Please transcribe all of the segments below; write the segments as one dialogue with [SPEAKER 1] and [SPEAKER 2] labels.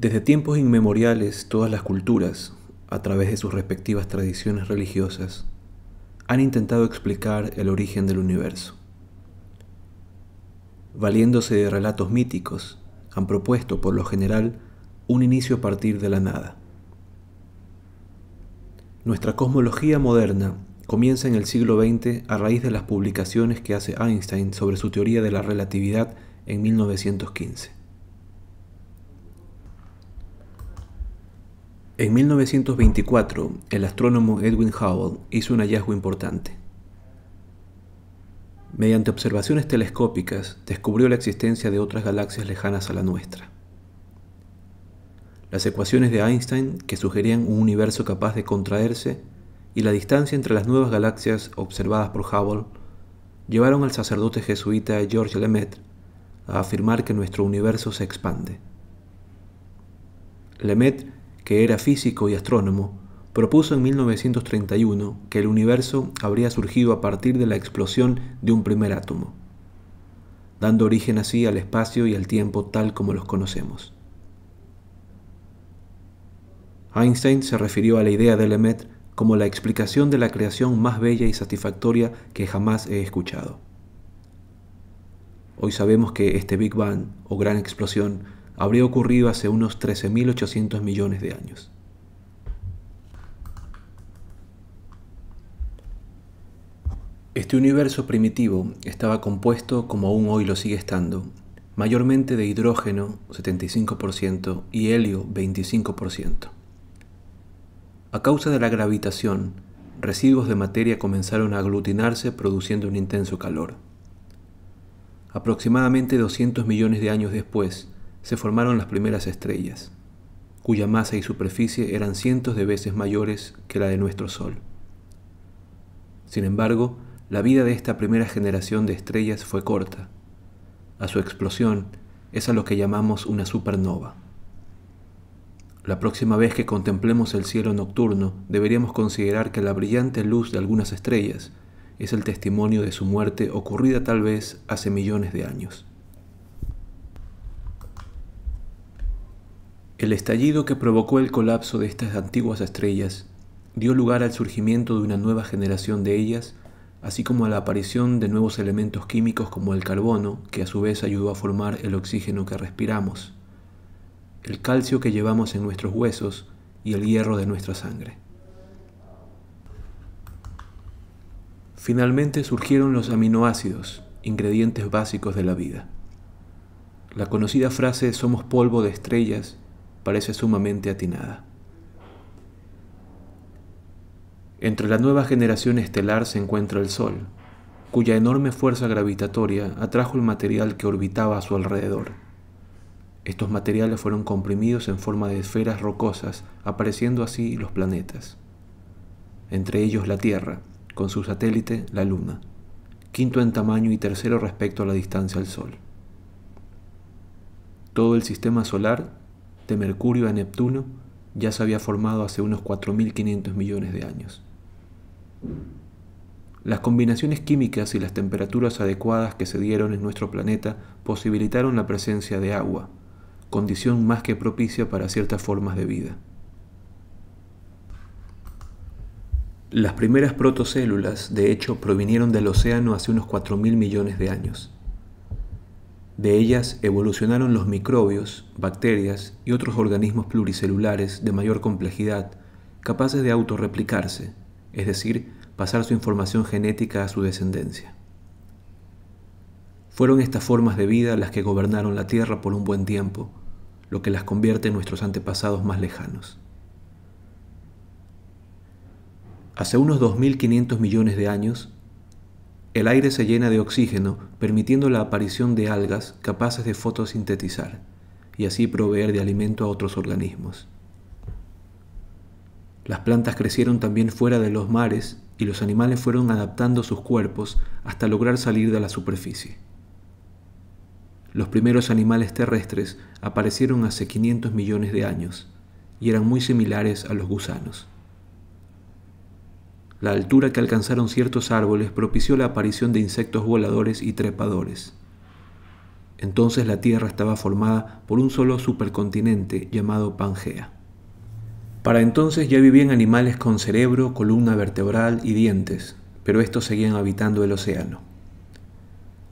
[SPEAKER 1] Desde tiempos inmemoriales, todas las culturas, a través de sus respectivas tradiciones religiosas, han intentado explicar el origen del universo. Valiéndose de relatos míticos, han propuesto, por lo general, un inicio a partir de la nada. Nuestra cosmología moderna comienza en el siglo XX a raíz de las publicaciones que hace Einstein sobre su teoría de la relatividad en 1915. En 1924, el astrónomo Edwin Hubble hizo un hallazgo importante. Mediante observaciones telescópicas, descubrió la existencia de otras galaxias lejanas a la nuestra. Las ecuaciones de Einstein, que sugerían un universo capaz de contraerse, y la distancia entre las nuevas galaxias observadas por Hubble, llevaron al sacerdote jesuita George Lemaitre a afirmar que nuestro universo se expande. Lemaitre que era físico y astrónomo, propuso en 1931 que el universo habría surgido a partir de la explosión de un primer átomo, dando origen así al espacio y al tiempo tal como los conocemos. Einstein se refirió a la idea de Lemaitre como la explicación de la creación más bella y satisfactoria que jamás he escuchado. Hoy sabemos que este Big Bang o gran explosión habría ocurrido hace unos 13.800 millones de años. Este universo primitivo estaba compuesto, como aún hoy lo sigue estando, mayormente de hidrógeno 75% y helio 25%. A causa de la gravitación, residuos de materia comenzaron a aglutinarse produciendo un intenso calor. Aproximadamente 200 millones de años después, se formaron las primeras estrellas, cuya masa y superficie eran cientos de veces mayores que la de nuestro Sol. Sin embargo, la vida de esta primera generación de estrellas fue corta. A su explosión es a lo que llamamos una supernova. La próxima vez que contemplemos el cielo nocturno, deberíamos considerar que la brillante luz de algunas estrellas es el testimonio de su muerte ocurrida tal vez hace millones de años. El estallido que provocó el colapso de estas antiguas estrellas dio lugar al surgimiento de una nueva generación de ellas, así como a la aparición de nuevos elementos químicos como el carbono, que a su vez ayudó a formar el oxígeno que respiramos, el calcio que llevamos en nuestros huesos y el hierro de nuestra sangre. Finalmente surgieron los aminoácidos, ingredientes básicos de la vida. La conocida frase somos polvo de estrellas parece sumamente atinada. Entre la nueva generación estelar se encuentra el Sol, cuya enorme fuerza gravitatoria atrajo el material que orbitaba a su alrededor. Estos materiales fueron comprimidos en forma de esferas rocosas, apareciendo así los planetas. Entre ellos la Tierra, con su satélite, la Luna, quinto en tamaño y tercero respecto a la distancia al Sol. Todo el sistema solar de Mercurio a Neptuno ya se había formado hace unos 4.500 millones de años. Las combinaciones químicas y las temperaturas adecuadas que se dieron en nuestro planeta posibilitaron la presencia de agua, condición más que propicia para ciertas formas de vida. Las primeras protocélulas, de hecho, provinieron del océano hace unos 4.000 millones de años. De ellas evolucionaron los microbios, bacterias y otros organismos pluricelulares de mayor complejidad, capaces de autorreplicarse, es decir, pasar su información genética a su descendencia. Fueron estas formas de vida las que gobernaron la Tierra por un buen tiempo, lo que las convierte en nuestros antepasados más lejanos. Hace unos 2.500 millones de años, el aire se llena de oxígeno, permitiendo la aparición de algas capaces de fotosintetizar y así proveer de alimento a otros organismos. Las plantas crecieron también fuera de los mares y los animales fueron adaptando sus cuerpos hasta lograr salir de la superficie. Los primeros animales terrestres aparecieron hace 500 millones de años y eran muy similares a los gusanos. La altura que alcanzaron ciertos árboles propició la aparición de insectos voladores y trepadores. Entonces la Tierra estaba formada por un solo supercontinente llamado Pangea. Para entonces ya vivían animales con cerebro, columna vertebral y dientes, pero estos seguían habitando el océano.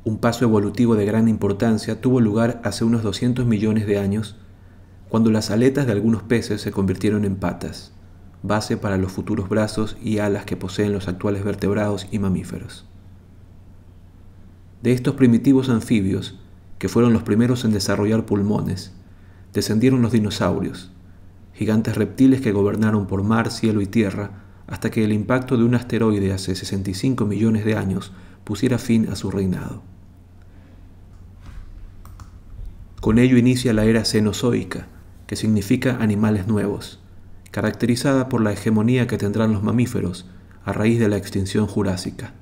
[SPEAKER 1] Un paso evolutivo de gran importancia tuvo lugar hace unos 200 millones de años, cuando las aletas de algunos peces se convirtieron en patas base para los futuros brazos y alas que poseen los actuales vertebrados y mamíferos. De estos primitivos anfibios, que fueron los primeros en desarrollar pulmones, descendieron los dinosaurios, gigantes reptiles que gobernaron por mar, cielo y tierra hasta que el impacto de un asteroide hace 65 millones de años pusiera fin a su reinado. Con ello inicia la era cenozoica, que significa animales nuevos, caracterizada por la hegemonía que tendrán los mamíferos a raíz de la extinción jurásica.